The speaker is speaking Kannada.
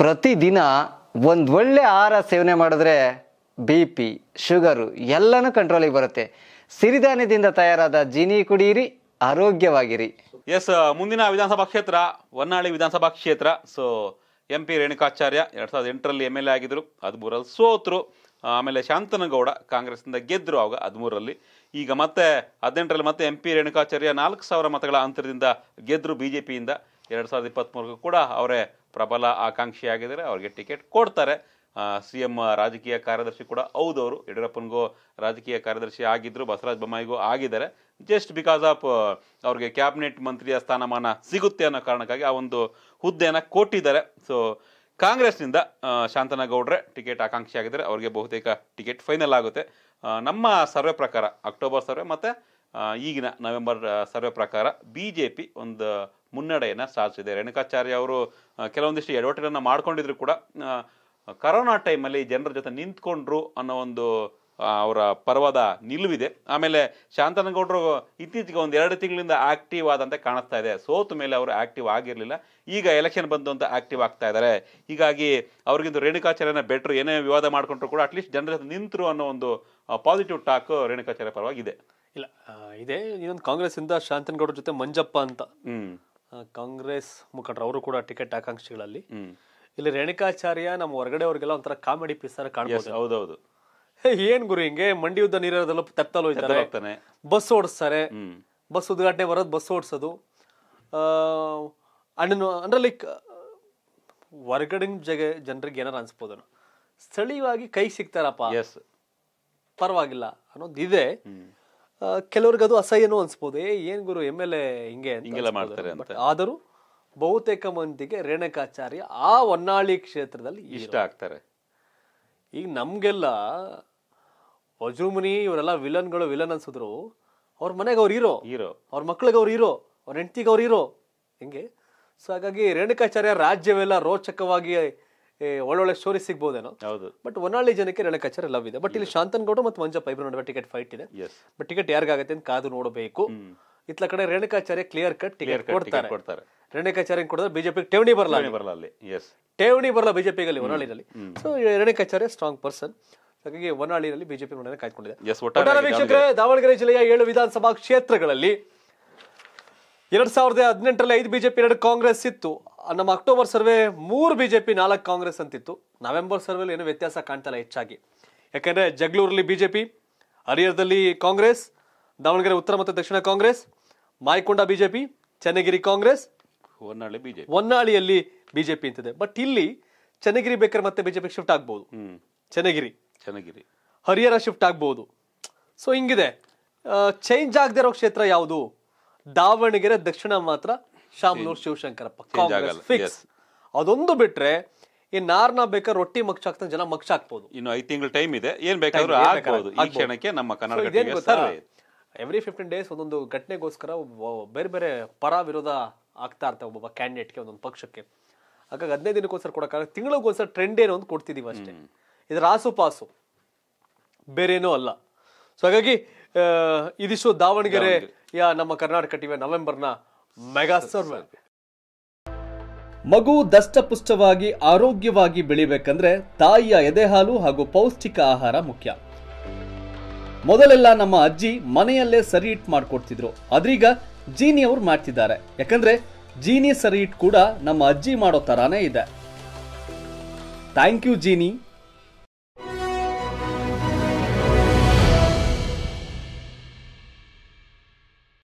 ಪ್ರತಿದಿನ ಒಂದು ಒಳ್ಳೆ ಆಹಾರ ಸೇವನೆ ಮಾಡಿದ್ರೆ ಬಿ ಪಿ ಶುಗರು ಎಲ್ಲನೂ ಕಂಟ್ರೋಲಿಗೆ ಬರುತ್ತೆ ಸಿರಿಧಾನ್ಯದಿಂದ ತಯಾರಾದ ಜೀನಿ ಕುಡಿಯಿರಿ ಆರೋಗ್ಯವಾಗಿರಿ ಎಸ್ ಮುಂದಿನ ವಿಧಾನಸಭಾ ಕ್ಷೇತ್ರ ಹೊನ್ನಾಳಿ ವಿಧಾನಸಭಾ ಕ್ಷೇತ್ರ ಸೊ ಎಂ ಪಿ ರೇಣುಕಾಚಾರ್ಯ ಎರಡು ಸಾವಿರದ ಎಂಟರಲ್ಲಿ ಎಮ್ ಎಲ್ ಎ ಆಗಿದ್ದರು ಹದಿಮೂರಲ್ಲಿ ಸೋತರು ಆಮೇಲೆ ಶಾಂತನಗೌಡ ಕಾಂಗ್ರೆಸ್ನಿಂದ ಗೆದ್ದರು ಆವಾಗ ಹದಿಮೂರರಲ್ಲಿ ಈಗ ಮತ್ತೆ ಹದಿನೆಂಟರಲ್ಲಿ ಮತ್ತೆ ಎಂ ಪಿ ರೇಣುಕಾಚಾರ್ಯ ನಾಲ್ಕು ಸಾವಿರ ಮತಗಳ ಅಂತರದಿಂದ ಗೆದ್ದರು ಬಿ ಜೆ ಪಿಯಿಂದ ಎರಡು ಸಾವಿರದ ಇಪ್ಪತ್ತ್ಮೂರಕ್ಕೂ ಕೂಡ ಅವರೇ ಪ್ರಬಲ ಆಕಾಂಕ್ಷಿಯಾಗಿದ್ದರೆ ಅವರಿಗೆ ಟಿಕೆಟ್ ಕೊಡ್ತಾರೆ ಸಿ ಎಮ್ ರಾಜಕೀಯ ಕಾರ್ಯದರ್ಶಿ ಕೂಡ ಹೌದು ಅವರು ಯಡಿಯೂರಪ್ಪನಿಗೂ ರಾಜಕೀಯ ಕಾರ್ಯದರ್ಶಿ ಆಗಿದ್ದರು ಬಸವರಾಜ ಬೊಮ್ಮಾಯಿಗೂ ಆಗಿದ್ದಾರೆ ಜಸ್ಟ್ ಬಿಕಾಸ್ ಆಫ್ ಅವ್ರಿಗೆ ಕ್ಯಾಬಿನೆಟ್ ಮಂತ್ರಿಯ ಸ್ಥಾನಮಾನ ಸಿಗುತ್ತೆ ಅನ್ನೋ ಕಾರಣಕ್ಕಾಗಿ ಆ ಒಂದು ಹುದ್ದೆಯನ್ನು ಕೊಟ್ಟಿದ್ದಾರೆ ಸೊ ಕಾಂಗ್ರೆಸ್ನಿಂದ ಶಾಂತನಗೌಡ್ರೆ ಟಿಕೆಟ್ ಆಕಾಂಕ್ಷಿ ಆಗಿದ್ದಾರೆ ಅವರಿಗೆ ಬಹುತೇಕ ಟಿಕೆಟ್ ಫೈನಲ್ ಆಗುತ್ತೆ ನಮ್ಮ ಸರ್ವೆ ಪ್ರಕಾರ ಅಕ್ಟೋಬರ್ ಸರ್ವೆ ಮತ್ತು ಈಗಿನ ನವೆಂಬರ್ ಸರ್ವೆ ಪ್ರಕಾರ ಬಿ ಜೆ ಪಿ ಒಂದು ಮುನ್ನಡೆಯನ್ನು ಸಾಧಿಸಿದೆ ರೇಣುಕಾಚಾರ್ಯ ಅವರು ಕೆಲವೊಂದಿಷ್ಟು ಎಡವಟ್ಟುಗಳನ್ನು ಮಾಡ್ಕೊಂಡಿದ್ರು ಕೂಡ ಕರೋನಾ ಟೈಮಲ್ಲಿ ಜನರ ಜೊತೆ ನಿಂತ್ಕೊಂಡ್ರು ಅನ್ನೋ ಒಂದು ಅವರ ಪರ್ವದ ನಿಲುವಿದೆ ಆಮೇಲೆ ಶಾಂತನಗೌಡರು ಇತ್ತೀಚೆಗೆ ಒಂದು ಎರಡು ತಿಂಗಳಿಂದ ಆಕ್ಟಿವ್ ಆದಂತೆ ಕಾಣಿಸ್ತಾ ಇದೆ ಸೋತ ಮೇಲೆ ಅವರು ಆಕ್ಟಿವ್ ಆಗಿರಲಿಲ್ಲ ಈಗ ಎಲೆಕ್ಷನ್ ಬಂದು ಅಂತ ಆಕ್ಟಿವ್ ಆಗ್ತಾ ಇದ್ದಾರೆ ಹೀಗಾಗಿ ಅವ್ರಿಗಿಂತ ರೇಣುಕಾಚಾರ್ಯನ ಬೆಟ್ರು ಏನೇ ವಿವಾದ ಮಾಡಿಕೊಂಡ್ರು ಕೂಡ ಅಟ್ಲೀಸ್ಟ್ ಜನರ ಜೊತೆ ನಿಂತರು ಅನ್ನೋ ಒಂದು ಪಾಸಿಟಿವ್ ಟಾಕ್ ರೇಣುಕಾಚಾರ್ಯ ಪರವಾಗಿದೆ ಇಲ್ಲ ಇದೆ ಇದೊಂದು ಇಂದ ಶಾಂತನಗೌಡರ ಜೊತೆ ಮಂಜಪ್ಪ ಅಂತ ಕಾಂಗ್ರೆಸ್ ಮುಖಂಡರು ಅವರು ಕೂಡ ಟಿಕೆಟ್ ಆಕಾಂಕ್ಷಿಗಳಲ್ಲಿ ಇಲ್ಲಿ ರೇಣುಕಾಚಾರ್ಯ ನಮ್ಮ ಹೊರಗಡೆ ಅವ್ರಿಗೆಲ್ಲ ಒಂಥರ ಕಾಮಿಡಿ ಪೀಸ್ ತರ ಕಾಣ್ಬೋದು ಹೌದೌದು ಏನ್ ಗುರು ಹಿಂಗೆ ಮಂಡಿ ಉದ್ದ ನೀರಲ್ಲ ತತ್ತಲು ಬಸ್ ಓಡಿಸ್ತಾರೆ ಬಸ್ ಉದ್ಘಾಟನೆ ಬರೋದು ಬಸ್ ಓಡಿಸೋದು ಅಣ್ಣನು ಅಂದ್ರೆ ಲೈಕ್ ಹೊರಗಡೆ ಜಗ ಜನರಿಗೆ ಏನಾರ ಅನ್ಸ್ಬೋದು ಸ್ಥಳೀಯವಾಗಿ ಕೈ ಸಿಗ್ತಾರಪ್ಪ ಪರವಾಗಿಲ್ಲ ಅನ್ನೋದು ಕೆಲವ್ರಿಗೆ ಅದು ಅಸಹ್ಯನೂ ಅನ್ಸ್ಬೋದು ಏ ಏನ್ ಗುರು ಎಮ್ ಎಲ್ ಎ ಹಿಂಗೆ ಮಾಡ್ತಾರೆ ಅಂತ ಆದರೂ ಬಹುತೇಕ ಮಂದಿಗೆ ರೇಣಕಾಚಾರ್ಯ ಆ ಹೊನ್ನಾಳಿ ಕ್ಷೇತ್ರದಲ್ಲಿ ಇಷ್ಟ ಆಗ್ತಾರೆ ಈಗ ನಮ್ಗೆಲ್ಲ ವಜ್ರಮುನಿ ಇವರೆಲ್ಲ ವಿಲನ್ಗಳು ವಿಲನ್ ಅನ್ಸಿದ್ರು ಅವ್ರ ಮನೆಗೆ ಅವ್ರು ಹೀರೋ ಹೀರೋ ಅವ್ರ ಮಕ್ಳಿಗೆ ಅವ್ರು ಹೀರೋ ಅವ್ರ ಹೆಂಡತಿಗೆ ಅವ್ರು ಹೀರೋ ಹಿಂಗೆ ಸೊ ಹಾಗಾಗಿ ರೇಣುಕಾಚಾರ್ಯ ರಾಜ್ಯವೆಲ್ಲ ರೋಚಕವಾಗಿ ಒಳ್ಳೊಳ್ಳೆ ಸ್ಟೋರಿ ಸಿಗ್ಬೋದೇನೋ ಹೌದು ಬಟ್ ಹೊನ್ನಾಳಿ ಜನಕ್ಕೆ ರೇಣಕಾಚಾರ್ಯ ಲವ್ ಇದೆ ಬಟ್ ಇಲ್ಲಿ ಶಾಂತನಗೌಡ ಮತ್ತು ಮಂಜಪ್ಪ ಇಬ್ಬರು ನಡುವೆ ಟಿಕೆಟ್ ಫೈಟ್ ಇದೆ ಬಟ್ ಟಿಕೆಟ್ ಯಾರಿಗಾಗತ್ತೆ ಅಂತ ಕಾದು ನೋಡಬೇಕು ಇತ್ಲ ಕಡೆ ರೇಣುಕಾಚಾರ್ಯ ಕ್ಲಿಯರ್ ಕಟ್ ಟಿಕೆಟ್ ಕೊಡ್ತಾರೆ ರೇಣುಕಾಚಾರ್ಯ ಕೊಡಿದ್ರೆ ಬಿಜೆಪಿಗೆ ಠೇವಣಿ ಬರಲ್ಲ ಬರಲ್ಲ ಅಲ್ಲಿ ಎಸ್ ಠೇವಣಿ ಬರಲ್ಲ ಅಲ್ಲಿ ಒನಾಳಿನಲ್ಲಿ ಸೊ ರೇಣುಕಾಚಾರ್ಯ ಸ್ಟ್ರಾಂಗ್ ಪರ್ಸನ್ ಹಾಗಾಗಿ ಒನಾಳಿನಲ್ಲಿ ಬಿಜೆಪಿ ಕಾಯ್ಕೊಂಡಿದೆ ವೀಕ್ಷಕರೇ ದಾವಣಗೆರೆ ಜಿಲ್ಲೆಯ ಏಳು ವಿಧಾನಸಭಾ ಕ್ಷೇತ್ರಗಳಲ್ಲಿ ಎರಡ್ ಸಾವಿರದ ಹದಿನೆಂಟರಲ್ಲಿ ಐದು ಬಿಜೆಪಿ ಎರಡು ಕಾಂಗ್ರೆಸ್ ಇತ್ತು ನಮ್ಮ ಅಕ್ಟೋಬರ್ ಸರ್ವೆ ಮೂರು ಬಿಜೆಪಿ ನಾಲ್ಕು ಕಾಂಗ್ರೆಸ್ ಅಂತಿತ್ತು ನವೆಂಬರ್ ಸರ್ವೆ ಏನು ವ್ಯತ್ಯಾಸ ಕಾಣ್ತಲ್ಲ ಹೆಚ್ಚಾಗಿ ಯಾಕೆಂದರೆ ಜಗಳೂರಲ್ಲಿ ಬಿಜೆಪಿ ಹರಿಹರದಲ್ಲಿ ಕಾಂಗ್ರೆಸ್ ದಾವಣಗೆರೆ ಉತ್ತರ ಮತ್ತು ದಕ್ಷಿಣ Congress Mayakonda BJP Channagiri Congress Honnali BJP ಹೊನ್ನಾಳಿಯಲ್ಲಿ ಬಿಜೆಪಿ ಅಂತಿದೆ ಬಟ್ ಇಲ್ಲಿ ಚನ್ನಗಿರಿ ಬೇಕಾದ್ರೆ ಮತ್ತೆ ಬಿಜೆಪಿ ಶಿಫ್ಟ್ ಆಗ್ಬಹುದು ಚನ್ನಗಿರಿ ಚನ್ನಗಿರಿ ಹರಿಹರ ಶಿಫ್ಟ್ ಆಗ್ಬಹುದು ಸೊ ಹಿಂಗಿದೆ ಚೇಂಜ್ ಆಗದೆ ಇರೋ ಕ್ಷೇತ್ರ ಯಾವುದು ದಾವಣಗೆರೆ ದಕ್ಷಿಣ ಮಾತ್ರ ಶಾಮನೂರ್ ಶಿವಶಂಕರಪ್ಪ ಕಾಂಗ್ರೆಸ್ ಫಿಕ್ಸ್ ಅದೊಂದು ಬಿಟ್ರೆ ಈ ನಾರ್ನ ಬೇಕಾದ್ರೆ ರೊಟ್ಟಿ ಮಕ್ಷ ಹಾಕ್ತಾನೆ ಜನ ಮಕ್ಷ ಹಾಕ್ಬೋದು ಇನ್ನು ಐದು ತಿಂಗಳು ಟೈಮ್ ಇದೆ ಏನ್ ಬೇಕಾದ್ರೂ ಈ ಕ್ಷಣಕ್ಕೆ ನಮ್ಮ ಕನ್ನಡ ಎವ್ರಿ ಫಿಫ್ಟೀನ್ ಡೇಸ್ ಒಂದೊಂದು ಘಟನೆಗೋಸ್ಕರ ಬೇರೆ ಬೇರೆ ಪರ ವಿರೋಧ ಆಗ್ತಾ ಇರ್ತವೆ ಒಬ್ಬೊಬ್ಬ ಕ್ಯಾಂಡಿಡೇಟ್ಗೆ ಒಂದೊಂದು ಪಕ್ಷಕ್ಕೆ ಹಾಗಾಗಿ ಹದಿನೈದು ದಿನಕ್ಕೋಸ್ಕರ ಕೊಡೋಕ್ಕಾಗ ತಿಂಗಳಿಗೋಸ್ಕರ ಟ್ರೆಂಡ್ ಏನೋ ಅಂತ ಕೊಡ್ತಿದ್ದೀವಿ ಅಷ್ಟೇ ಇದರ ಪಾಸು ಬೇರೇನೂ ಅಲ್ಲ ಸೊ ಹಾಗಾಗಿ ಇದಿಷ್ಟು ದಾವಣಗೆರೆ ಯಾ ನಮ್ಮ ಕರ್ನಾಟಕ ಟಿವಿಯ ನವೆಂಬರ್ನ ಮೆಗಾ ಸರ್ವೆ ಮಗು ದಷ್ಟಪುಷ್ಟವಾಗಿ ಆರೋಗ್ಯವಾಗಿ ಬೆಳಿಬೇಕಂದ್ರೆ ತಾಯಿಯ ಎದೆಹಾಲು ಹಾಗೂ ಪೌಷ್ಟಿಕ ಆಹಾರ ಮುಖ್ಯ ಮೊದಲೆಲ್ಲ ನಮ್ಮ ಅಜ್ಜಿ ಮನೆಯಲ್ಲೇ ಸರಿ ಇಟ್ ಮಾಡ್ಕೊಡ್ತಿದ್ರು ಅದ್ರೀಗ ಜೀನಿ ಅವ್ರು ಮಾಡ್ತಿದ್ದಾರೆ ಯಾಕಂದ್ರೆ ಜೀನಿ ಸರಿ ಇಟ್ ಕೂಡ ನಮ್ಮ ಅಜ್ಜಿ ಮಾಡೋ ತರಾನೇ ಇದೆ ಥ್ಯಾಂಕ್ ಯು ಜೀನಿ